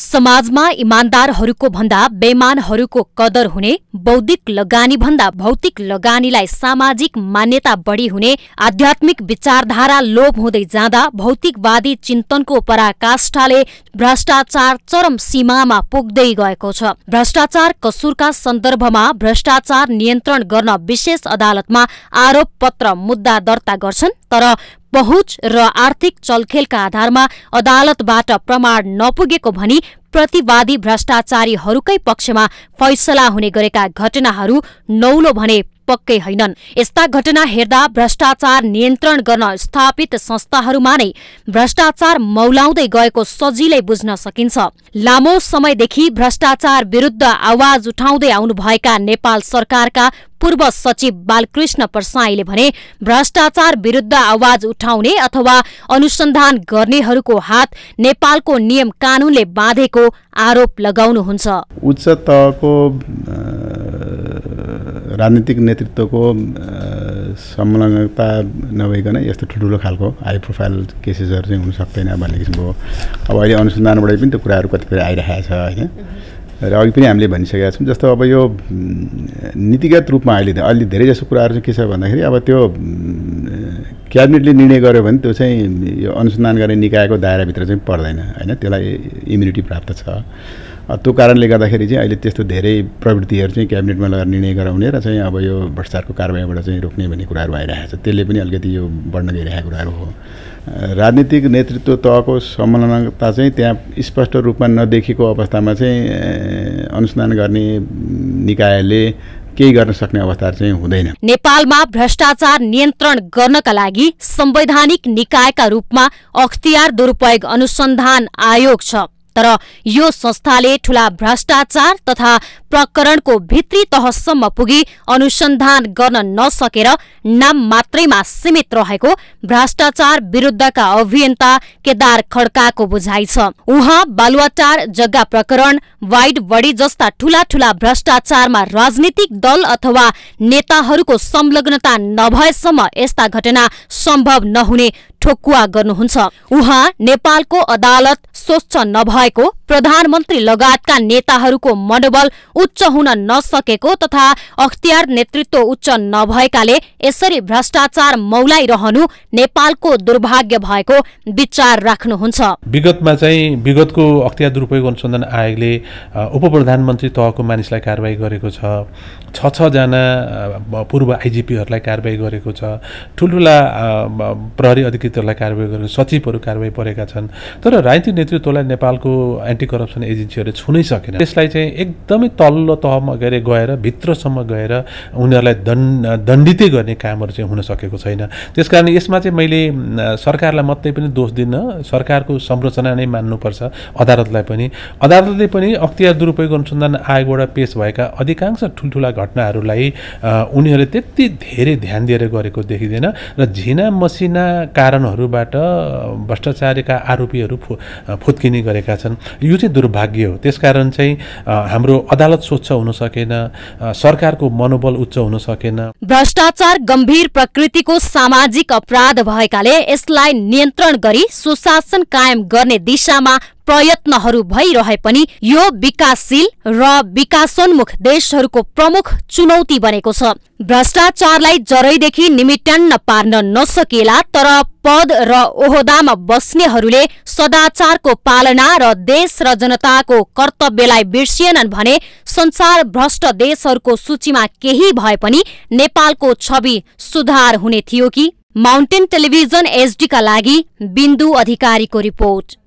समाजमा इमान्दारहरूको भन्दा बेमानहरूको कदर हुने बौद्धिक लगानी भन्दा भौतिक लगानीलाई सामाजिक मान्यता बढी हुने आध्यात्मिक विचारधारा लोप हुँदै जाँदा भौतिकवादी चिन्तनको पराकाष्ठाले भ्रष्टाचार चरम सीमामा पुग्दै गएको छ भ्रष्टाचार कसुरका सन्दर्भमा भ्रष्टाचार नियन्त्रण गर्न विशेष अदालतमा आरोप पत्र मुद्दा दर्ता गर्छन् तर पहुँच र आर्थिक चलखेलका आधारमा अदालतबाट प्रमाण नपुगेको भनी प्रतिवादी भ्रष्टाचारीहरूकै पक्षमा फैसला हुने गरेका घटनाहरू नौलो भने पक्कै होइनन् यस्ता घटना हेर्दा भ्रष्टाचार नियन्त्रण गर्न स्थापित संस्थाहरूमा नै भ्रष्टाचार मौलाउँदै गएको सजिलै बुझ्न सकिन्छ लामो समयदेखि भ्रष्टाचार विरूद्ध आवाज उठाउँदै आउनुभएका नेपाल सरकारका पूर्व सचिव बालकृष्ण परसाईले भने भ्रष्टाचार विरूद्ध आवाज उठाउने अथवा अनुसन्धान गर्नेहरूको हात नेपालको नियम कानूनले बाँधेको आरोप लगाउनुहुन्छ उच्च तहको राजनीतिक नेतृत्वको संलग्नता नभइकन यस्तो ठुल्ठुलो खालको हाई प्रोफाइल केसेसहरू चाहिँ हुन सक्दैन भन्ने किसिमको अब अहिले अनुसन्धानबाटै पनि त्यो कुराहरू कतिपय आइरहेको छ होइन र अघि पनि हामीले भनिसकेका छौँ जस्तो अब यो नीतिगत रूपमा अहिले अहिले धेरै जसो कुराहरू चाहिँ के छ भन्दाखेरि अब त्यो क्याबिनेटले निर्णय गर्यो भने त्यो चाहिँ यो अनुसन्धान गर्ने निकायको दायराभित्र चाहिँ पर्दैन होइन त्यसलाई इम्युनिटी प्राप्त छ त्यो कारणले गर्दाखेरि चाहिँ अहिले त्यस्तो धेरै प्रवृत्तिहरू चाहिँ क्याबिनेटमा लगाएर निर्णय गराउने र चाहिँ अब यो भ्रष्टाचारको कारवाहीबाट चाहिँ रोक्ने भन्ने कुराहरू आइरहेको छ त्यसले पनि अलिकति यो बढ्न गइरहेको कुराहरू हो राजनीतिक नेतृत्व तहको समानता चाहिँ त्यहाँ स्पष्ट रूपमा नदेखिएको अवस्थामा चाहिँ अनुसन्धान गर्ने निकायले केही गर्न सक्ने अवस्था चाहिँ हुँदैन नेपालमा भ्रष्टाचार नियन्त्रण गर्नका लागि संवैधानिक निकायका रूपमा अख्तियार दुरुपयोग अनुसन्धान आयोग छ तर यो संस्थाले ठूला भ्रष्टाचार तथा प्रकरणको भित्री तहसम्म पुगी अनुसन्धान गर्न नसकेर नाम मात्रैमा सीमित रहेको भ्रष्टाचार विरुद्धका अभियन्ता केदार खड्काको बुझाइ छ उहाँ बालुवाटार जग्गा प्रकरण वाइड बडी जस्ता ठूला ठूला भ्रष्टाचारमा राजनीतिक दल अथवा नेताहरूको संलग्नता नभएसम्म यस्ता घटना सम्भव नहुने ठोकुवा गर्नुहुन्छ उहाँ नेपालको अदालत स्वच्छ नभएको प्रधानमन्त्री लगायतका नेताहरूको मनोबल उच्च हुन नसकेको तथा अख्तियार नेतृत्व उच्च नभएकाले यसरी भ्रष्टाचार मौलाइरहनु नेपालको दुर्भाग्य भएको विचार राख्नुहुन्छ विगतमा चाहिँ विगतको अख्तियार दुरुपयोग अनुसन्धान आयोगले उप प्रधानमन्त्री तहको मानिसलाई कारवाही गरेको छ छ छजना पूर्व आइजिपीहरूलाई कारवाही गरेको छ ठुल्ठुला प्रहरी अधिकारी नेतृत्वलाई कारवाही गरेर सचिवहरू कारवाही परेका छन् तर राजनीतिक नेतृत्वलाई नेपालको एन्टी करप्सन एजेन्सीहरूले छुनै सकेन त्यसलाई चाहिँ एकदमै तल्लो तहमा गएर गएर भित्रसम्म गएर उनीहरूलाई दण्ड दण्डितै गर्ने कामहरू चाहिँ हुन सकेको छैन त्यसकारण यसमा चाहिँ मैले सरकारलाई मात्रै पनि दोष दिन सरकारको संरचना नै मान्नुपर्छ अदालतलाई पनि अदालतले पनि अख्तियार दुरुपयोग अनुसन्धान आयोगबाट पेस भएका अधिकांश ठुल्ठुला घटनाहरूलाई उनीहरूले त्यति धेरै ध्यान दिएर गरेको देखिँदैन र झिना मसिना कारण कारणहरूबाट भ्रष्टाचारका आरोपीहरू फु फुत्किने गरेका छन् यो चाहिँ दुर्भाग्य हो त्यसकारण चाहिँ हाम्रो अदालत स्वच्छ हुन सकेन सरकारको मनोबल उच्च हुन सकेन भ्रष्टाचार गम्भीर प्रकृतिको सामाजिक अपराध भएकाले यसलाई नियन्त्रण गरी सुशासन कायम गर्ने दिशामा प्रयत्नहरू भइरहे पनि यो विकासशील र विकासोन्मुख देशहरूको प्रमुख चुनौती बनेको छ भ्रष्टाचारलाई जरैदेखि निमिट्यान्न पार्न नसकिएला तर पद र ओहदामा बस्नेहरूले सदाचारको पालना र देश र जनताको कर्तव्यलाई बिर्सिएनन् भने संसार भ्रष्ट देशहरूको सूचीमा केही भए पनि नेपालको छवि सुधार हुने थियो कि माउन्टेन टेलिभिजन एचडीका लागि बिन्दु अधिकारीको रिपोर्ट